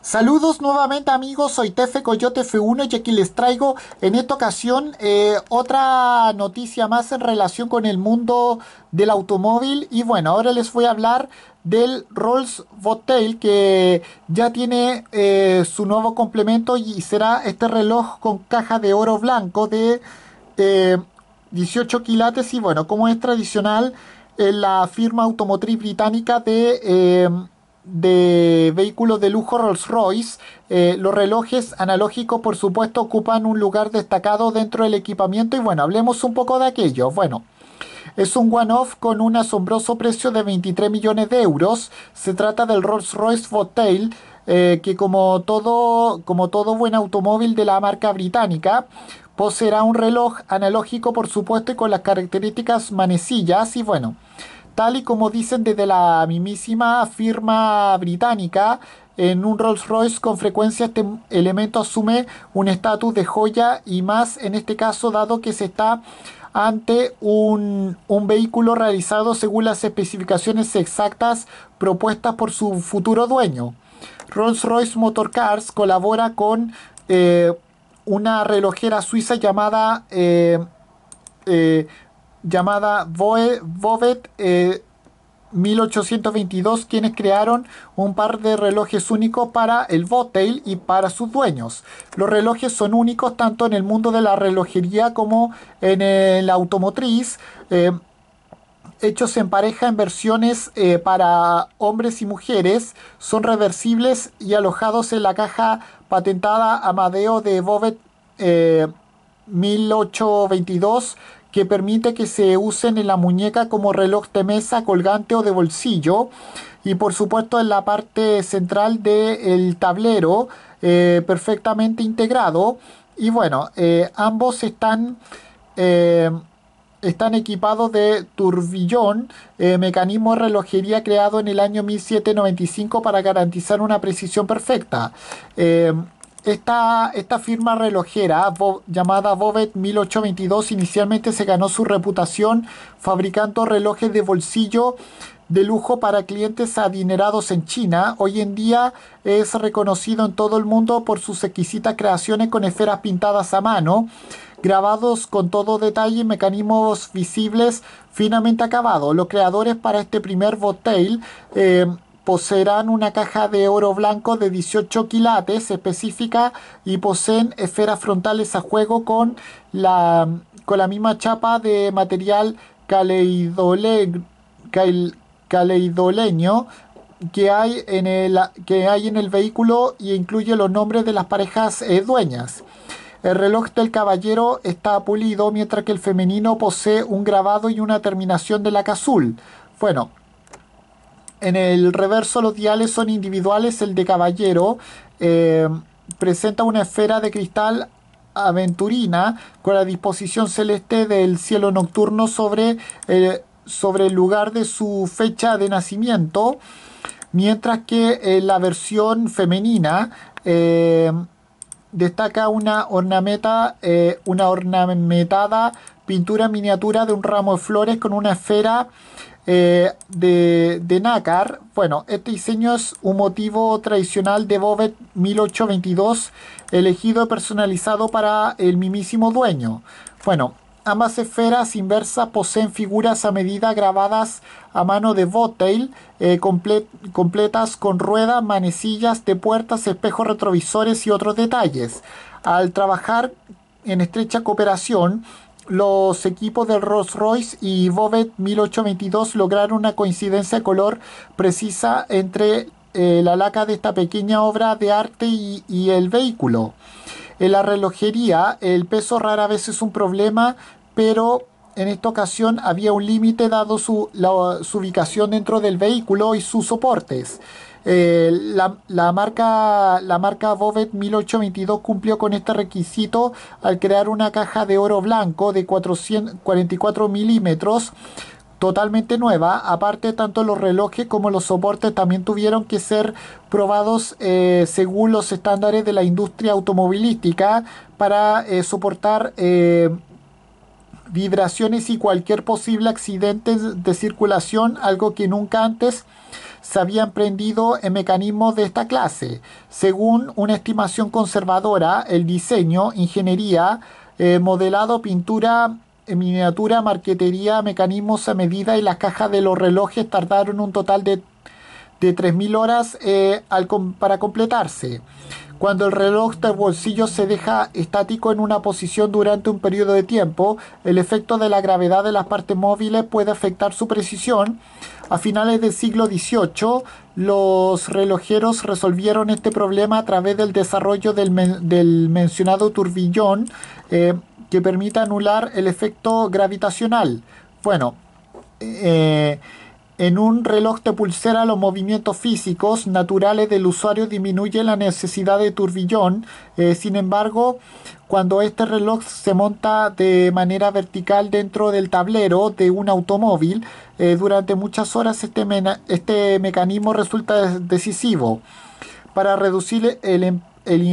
Saludos nuevamente amigos, soy Tefe Coyote F1 y aquí les traigo en esta ocasión eh, otra noticia más en relación con el mundo del automóvil y bueno, ahora les voy a hablar del Rolls Votel que ya tiene eh, su nuevo complemento y será este reloj con caja de oro blanco de 18 eh, quilates y bueno, como es tradicional en la firma automotriz británica de de vehículos de lujo Rolls-Royce, eh, los relojes analógicos por supuesto ocupan un lugar destacado dentro del equipamiento y bueno, hablemos un poco de aquello. Bueno, es un one-off con un asombroso precio de 23 millones de euros. Se trata del Rolls-Royce Votel, eh, que como todo, como todo buen automóvil de la marca británica, poseerá un reloj analógico por supuesto y con las características manecillas y bueno, tal y como dicen desde la mismísima firma británica, en un Rolls Royce con frecuencia este elemento asume un estatus de joya y más en este caso dado que se está ante un, vehículo realizado según las especificaciones exactas propuestas por su futuro dueño. Rolls Royce Motor Cars colabora con eh, una relojera suiza llamada eh, eh llamada Boe, Bovet 1822, eh, quienes crearon un par de relojes únicos para el Votel... y para sus dueños. Los relojes son únicos tanto en el mundo de la relojería como en eh, la automotriz. Eh, hechos en pareja en versiones para hombres y mujeres, son reversibles y alojados en la caja patentada Amadeo de Vovet... 1822 que permite que se usen en la muñeca como reloj de mesa, colgante o de bolsillo. Y por supuesto en la parte central del tablero, eh, perfectamente integrado. Y bueno, eh, ambos están, eh, están equipados de turbillón, mecanismo de relojería creado en el año 1795 para garantizar una precisión perfecta. Esta, esta firma relojera, llamada Bobet 1822, inicialmente se ganó su reputación fabricando relojes de bolsillo de lujo para clientes adinerados en China. Hoy en día es reconocido en todo el mundo por sus exquisitas creaciones con esferas pintadas a mano, grabados con todo detalle y mecanismos visibles finamente acabados. Los creadores para este primer botail eh, poseerán una caja de oro blanco de 18 quilates específica y poseen esferas frontales a juego con la, con la misma chapa de material caleidole, caleidoleño que hay, en el, que hay en el vehículo y incluye los nombres de las parejas eh, dueñas. El reloj del caballero está pulido mientras que el femenino posee un grabado y una terminación de laca azul. Bueno, en el reverso los diales son individuales, el de caballero eh, presenta una esfera de cristal aventurina con la disposición celeste del cielo nocturno sobre, eh, sobre el lugar de su fecha de nacimiento, mientras que eh, la versión femenina destaca una una ornamentada pintura miniatura de un ramo de flores con una esfera eh, de, de nácar, bueno, este diseño es un motivo tradicional de Bobet 1822, elegido y personalizado para el mismísimo dueño. Bueno, ambas esferas inversas poseen figuras a medida grabadas a mano de botteil eh, completas con ruedas, manecillas de puertas, espejos retrovisores y otros detalles. Al trabajar en estrecha cooperación, los equipos del Rolls Royce y Bovet 1822 lograron una coincidencia de color precisa entre eh, la laca de esta pequeña obra de arte y, el vehículo. En la relojería el peso rara vez es un problema, pero en esta ocasión había un límite dado su, ubicación dentro del vehículo y sus soportes. Eh, la, marca, la marca Bovet 1822 cumplió con este requisito al crear una caja de oro blanco de 444 milímetros totalmente nueva. Aparte, tanto los relojes como los soportes también tuvieron que ser probados eh, según los estándares de la industria automovilística para eh, soportar vibraciones y cualquier posible accidente de circulación, algo que nunca antes se habían prendido en mecanismos de esta clase. Según una estimación conservadora, el diseño, ingeniería, eh, modelado, pintura, eh, miniatura, marquetería, mecanismos a medida y las cajas de los relojes tardaron un total de, 3.000 horas eh, para completarse. Cuando el reloj del bolsillo se deja estático en una posición durante un periodo de tiempo, el efecto de la gravedad de las partes móviles puede afectar su precisión. A finales del siglo XVIII, los relojeros resolvieron este problema a través del desarrollo del, mencionado turbillón eh, que permite anular el efecto gravitacional. Bueno, eh, en un reloj de pulsera los movimientos físicos naturales del usuario disminuye la necesidad de turbillón, eh, sin embargo, cuando este reloj se monta de manera vertical dentro del tablero de un automóvil, eh, durante muchas horas este, este mecanismo resulta decisivo para reducir el,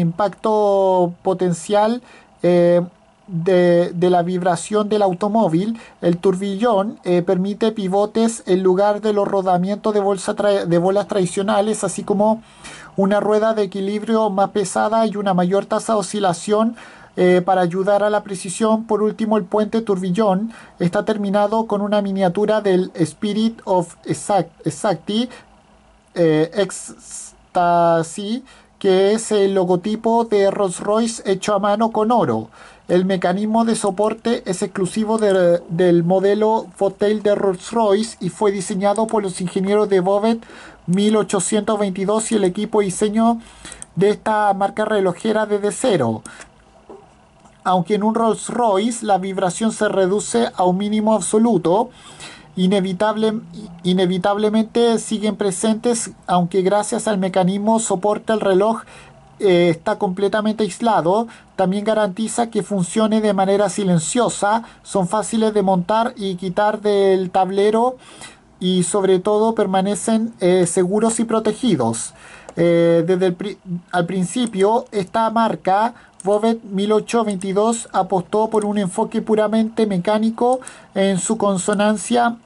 impacto potencial eh, de, la vibración del automóvil, el turbillón eh, permite pivotes en lugar de los rodamientos de, de bolas tradicionales, así como una rueda de equilibrio más pesada y una mayor tasa de oscilación eh, para ayudar a la precisión. Por último, el puente turbillón está terminado con una miniatura del Spirit of Exacti, eh, Ecstasy, que es el logotipo de Rolls Royce hecho a mano con oro. El mecanismo de soporte es exclusivo del modelo Fotel de Rolls Royce y fue diseñado por los ingenieros de Bovet 1822 y el equipo diseño de esta marca relojera desde cero. Aunque en un Rolls Royce la vibración se reduce a un mínimo absoluto, Inevitable, inevitablemente siguen presentes, aunque gracias al mecanismo soporte el reloj eh, está completamente aislado, también garantiza que funcione de manera silenciosa, son fáciles de montar y quitar del tablero y sobre todo permanecen eh, seguros y protegidos. Eh, desde el al principio, esta marca, Vovet 1822, apostó por un enfoque puramente mecánico en su consonancia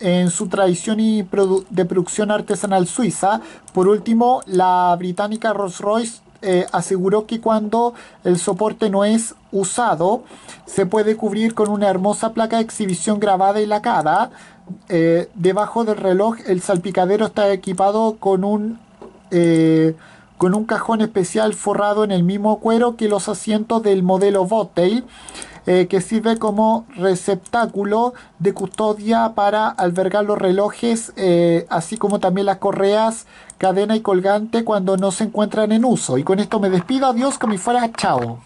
en su tradición y de producción artesanal suiza. Por último, la británica Rolls-Royce eh, aseguró que cuando el soporte no es usado, se puede cubrir con una hermosa placa de exhibición grabada y lacada. Eh, debajo del reloj, el salpicadero está equipado con un eh, con un cajón especial forrado en el mismo cuero que los asientos del modelo Bottle eh, que sirve como receptáculo de custodia para albergar los relojes, eh, así como también las correas, cadena y colgante cuando no se encuentran en uso. Y con esto me despido, adiós, que si fuera, chao.